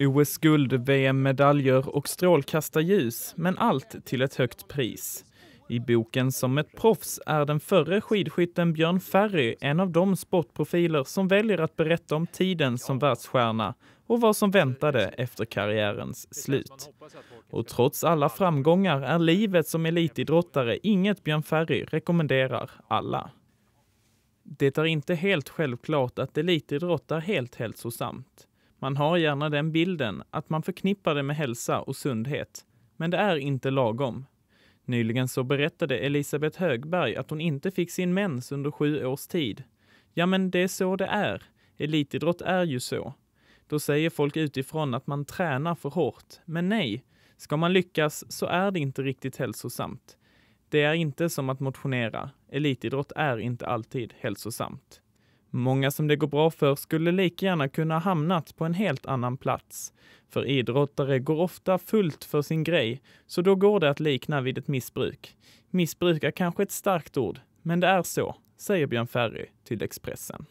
OS-guld, VM-medaljer och strålkastarljus, men allt till ett högt pris. I boken Som ett proffs är den förre skidskytten Björn Ferry en av de sportprofiler som väljer att berätta om tiden som världsstjärna och vad som väntade efter karriärens slut. Och trots alla framgångar är livet som elitidrottare inget Björn Ferry rekommenderar alla. Det är inte helt självklart att elitidrott är helt hälsosamt. Man har gärna den bilden att man förknippar det med hälsa och sundhet, men det är inte lagom. Nyligen så berättade Elisabeth Högberg att hon inte fick sin mens under sju års tid. Ja, men det är så det är. Elitidrott är ju så. Då säger folk utifrån att man tränar för hårt. Men nej, ska man lyckas så är det inte riktigt hälsosamt. Det är inte som att motionera. Elitidrott är inte alltid hälsosamt. Många som det går bra för skulle lika gärna kunna hamnat på en helt annan plats. För idrottare går ofta fullt för sin grej, så då går det att likna vid ett missbruk. Missbruk är kanske ett starkt ord, men det är så, säger Björn Ferry till Expressen.